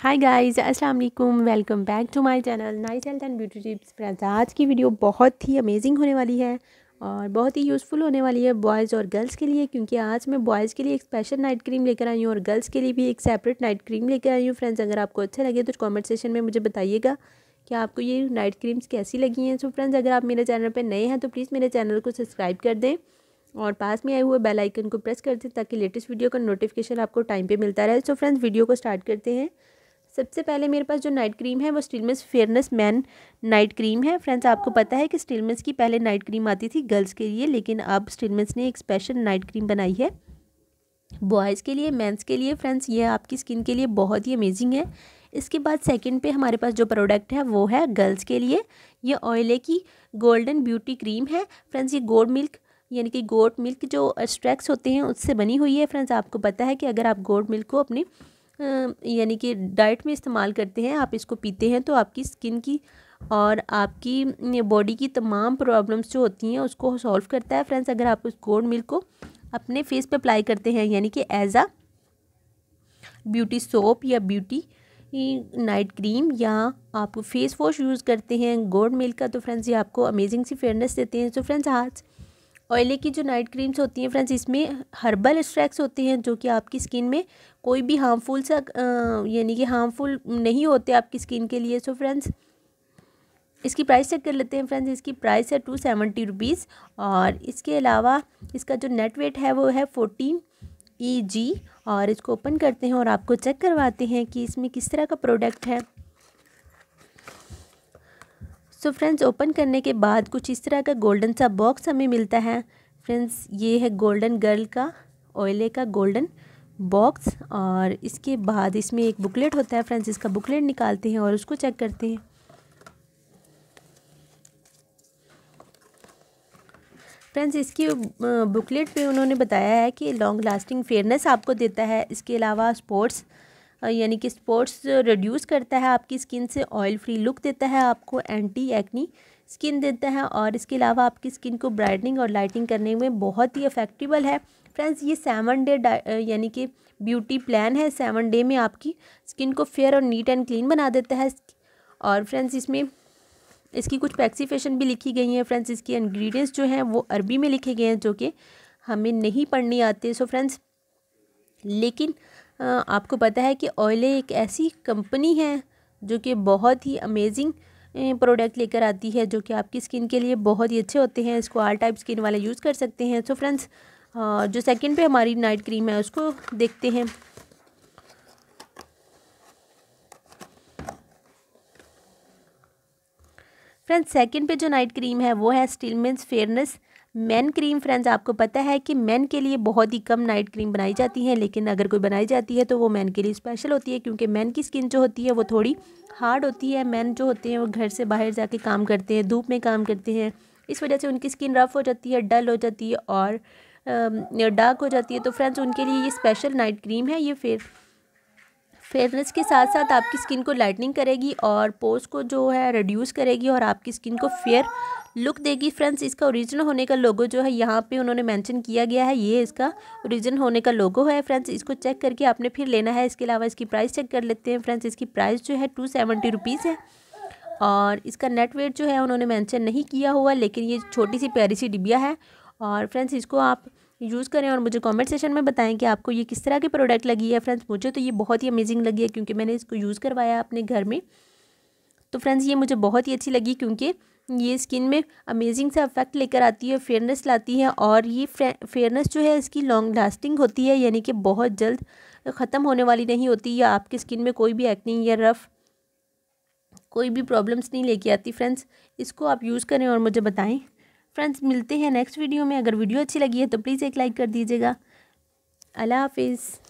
हाय guys अस्सलाम वालेकुम welcome back to my channel night health and beauty tips friends आज की वीडियो बहुत ही अमेजिंग होने वाली है और बहुत ही यूज़फुल होने वाली है बॉयज़ और गर्ल्स के लिए क्योंकि आज मैं बॉयज़ के लिए एक स्पेशल नाइट क्रीम लेकर आई हूँ और गर्ल्स के लिए भी एक सेपरेट नाइट क्रीम लेकर आई हूँ फ्रेंड्स अगर आपको अच्छा लगे तो कॉमेंट सेशन में मुझे बताइएगा कि आपको ये नाइट क्रीम्स कैसी लगी हैं सो फ्रेंड्स अगर आप मेरे चैनल पर नए हैं तो प्लीज़ मेरे चैनल को सब्सक्राइब कर दें और पास में आए हुए बेल आइकन को प्रेस कर दें ताकि लेटेस्ट वीडियो का नोटिफिकेशन आपको टाइम पे मिलता रहे सो फ्रेंड्स वीडियो को स्टार्ट करते हैं सबसे पहले मेरे पास जो नाइट क्रीम है वो Stillman's fairness man night cream है फ्रेंड्स आपको पता है कि स्टीलमेस की पहले नाइट क्रीम आती थी गर्ल्स के लिए लेकिन अब स्टीलमेस ने एक स्पेशल नाइट क्रीम बनाई है बॉयज़ के लिए मेंस के लिए फ्रेंड्स ये आपकी स्किन के लिए बहुत ही अमेजिंग है इसके बाद सेकंड पे हमारे पास जो प्रोडक्ट है वो है गर्ल्स के लिए ये ऑयले की गोल्डन ब्यूटी क्रीम है फ्रेंड्स ये गोड मिल्क यानी कि गोड मिल्क जो स्ट्रैक्स होते हैं उससे बनी हुई है फ्रेंड्स आपको पता है कि अगर आप गोड मिल्क को अपने यानी कि डाइट में इस्तेमाल करते हैं आप इसको पीते हैं तो आपकी स्किन की और आपकी बॉडी की तमाम प्रॉब्लम्स जो होती हैं उसको सॉल्व करता है फ्रेंड्स अगर आप उस गोड मिल्क को अपने फेस पे अप्लाई करते हैं यानी कि एज आ ब्यूटी सोप या ब्यूटी नाइट क्रीम या आप फेस वॉश यूज़ करते हैं गोड मिल्क का तो फ्रेंड्स ये आपको अमेजिंग सी फेयरनेस देते हैं तो फ्रेंड्स आज ऑयली की जो नाइट क्रीम्स होती हैं फ्रेंड्स इसमें हर्बल एक्स्ट्रैक्ट्स होते हैं जो कि आपकी स्किन में कोई भी हार्मफुल सा यानी कि हार्मफुल नहीं होते आपकी स्किन के लिए सो फ्रेंड्स इसकी प्राइस चेक कर लेते हैं फ्रेंड्स इसकी प्राइस है टू सेवेंटी रुपीज़ और इसके अलावा इसका जो नेट वेट है वो है फोर्टीन ई जी और इसको ओपन करते हैं और आपको चेक करवाते हैं कि इसमें किस तरह का प्रोडक्ट है सो फ्रेंड्स ओपन करने के बाद कुछ इस तरह का गोल्डन सा बॉक्स हमें मिलता है फ्रेंड्स ये है गोल्डन गर्ल का ओयले का गोल्डन बॉक्स और इसके बाद इसमें एक बुकलेट होता है फ्रेंड्स इसका बुकलेट निकालते हैं और उसको चेक करते हैं फ्रेंड्स इसकी बुकलेट पे उन्होंने बताया है कि लॉन्ग लास्टिंग फेयरनेस आपको देता है इसके अलावा स्पोर्ट्स यानी कि स्पॉट्स रिड्यूस करता है आपकी स्किन से ऑयल फ्री लुक देता है आपको एंटी एक्नी स्किन देता है और इसके अलावा आपकी स्किन को ब्राइटनिंग और लाइटिंग करने में बहुत ही अफेक्टिबल है फ्रेंड्स ये सेवन डे यानी कि ब्यूटी प्लान है सेवन डे में आपकी स्किन को फेयर और नीट एंड क्लीन बना देता है और फ्रेंड्स इसमें इसकी कुछ पैक्सीफेशन भी लिखी गई हैं फ्रेंड्स इसके इंग्रेडिएंट्स जो हैं वो अरबी में लिखे गए हैं जो कि हमें नहीं पढ़ने आते सो फ्रेंड्स लेकिन आपको पता है कि ऑयले एक ऐसी कंपनी है जो कि बहुत ही अमेजिंग प्रोडक्ट लेकर आती है जो कि आपकी स्किन के लिए बहुत ही अच्छे होते हैं इसको आल टाइप स्किन वाले यूज़ कर सकते हैं सो फ्रेंड्स जो सेकंड पे हमारी नाइट क्रीम है उसको देखते हैं फ्रेंड्स सेकंड पे जो नाइट क्रीम है वो है Stillman's fairness man cream friends आपको पता है कि मैन के लिए बहुत ही कम नाइट क्रीम बनाई जाती है लेकिन अगर कोई बनाई जाती है तो वो मैन के लिए स्पेशल होती है क्योंकि मैन की स्किन जो होती है वो थोड़ी हार्ड होती है मैन जो होते हैं वो घर से बाहर जाके काम करते हैं धूप में काम करते हैं इस वजह से उनकी स्किन रफ़ हो जाती है डल हो जाती है और डार्क हो जाती है तो फ्रेंड्स उनके लिए ये स्पेशल नाइट क्रीम है ये फिर फेयरनेस के साथ साथ आपकी स्किन को लाइटनिंग करेगी और पोर्स को जो है रिड्यूस करेगी और आपकी स्किन को फेयर लुक देगी फ्रेंड्स इसका ओरिजिनल होने का लोगो जो है यहाँ पे उन्होंने मेंशन किया गया है ये इसका ओरिजिनल होने का लोगो है फ्रेंड्स इसको चेक करके आपने फिर लेना है इसके अलावा इसकी प्राइस चेक कर लेते हैं फ्रेंड्स इसकी प्राइस जो है टू सेवेंटी रुपीज़ है और इसका नेट वेट जो है उन्होंने मैंशन नहीं किया हुआ लेकिन ये छोटी सी प्यारी सी डिबिया है और फ्रेंड्स इसको आप यूज़ करें और मुझे कमेंट सेशन में बताएं कि आपको ये किस तरह की प्रोडक्ट लगी है फ्रेंड्स मुझे तो ये बहुत ही अमेजिंग लगी है क्योंकि मैंने इसको यूज़ करवाया अपने घर में तो फ्रेंड्स ये मुझे बहुत ही अच्छी लगी क्योंकि ये स्किन में अमेजिंग सा इफेक्ट लेकर आती है फेयरनेस लाती है और ये फेयरनेस जो है इसकी लॉन्ग लास्टिंग होती है यानी कि बहुत जल्द ख़त्म होने वाली नहीं होती या आपके स्किन में कोई भी एक्निंग या रफ़ कोई भी प्रॉब्लम्स नहीं लेके आती फ्रेंड्स इसको आप यूज़ करें और मुझे बताएं फ्रेंड्स मिलते हैं नेक्स्ट वीडियो में अगर वीडियो अच्छी लगी है तो प्लीज़ एक लाइक कर दीजिएगा अल्लाह हाफिज़